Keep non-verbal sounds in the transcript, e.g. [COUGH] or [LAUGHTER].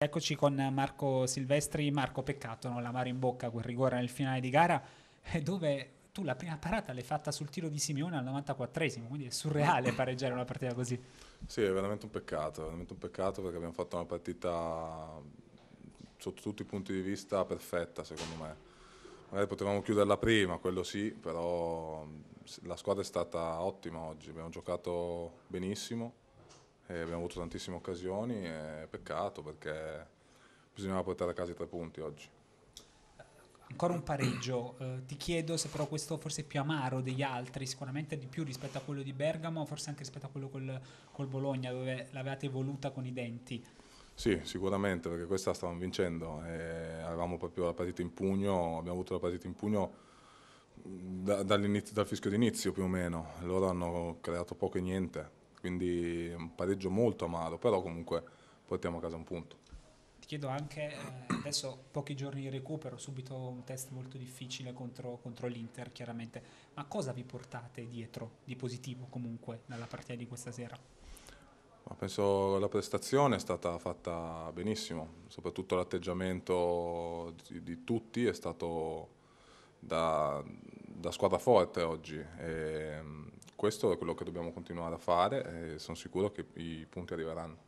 Eccoci con Marco Silvestri. Marco, peccato non l'amaro in bocca quel rigore nel finale di gara, [LAUGHS] eh, dove tu la prima parata l'hai fatta sul tiro di Simeone al 94esimo, quindi è surreale [LAUGHS] pareggiare una partita così. Sì, è veramente un peccato, veramente un peccato perché abbiamo fatto una partita sotto tutti i punti di vista perfetta, secondo me. Magari potevamo chiuderla prima, quello sì, però la squadra è stata ottima oggi, abbiamo giocato benissimo e abbiamo avuto tantissime occasioni e peccato perché bisognava portare a casa i tre punti oggi. Ancora un pareggio, eh, ti chiedo se però questo forse è più amaro degli altri, sicuramente di più rispetto a quello di Bergamo, forse anche rispetto a quello col, col Bologna dove l'avevate voluta con i denti. Sì, sicuramente perché questa stavamo vincendo, avevamo proprio la partita in pugno, abbiamo avuto la partita in pugno da, dal fischio d'inizio più o meno, loro hanno creato poco e niente, quindi un pareggio molto amaro, però comunque portiamo a casa un punto. Ti chiedo anche, eh, adesso pochi giorni di recupero, subito un test molto difficile contro, contro l'Inter chiaramente, ma cosa vi portate dietro di positivo comunque dalla partita di questa sera? Ma penso la prestazione è stata fatta benissimo, soprattutto l'atteggiamento di, di tutti è stato da, da squadra forte oggi. E, ehm, questo è quello che dobbiamo continuare a fare e sono sicuro che i punti arriveranno.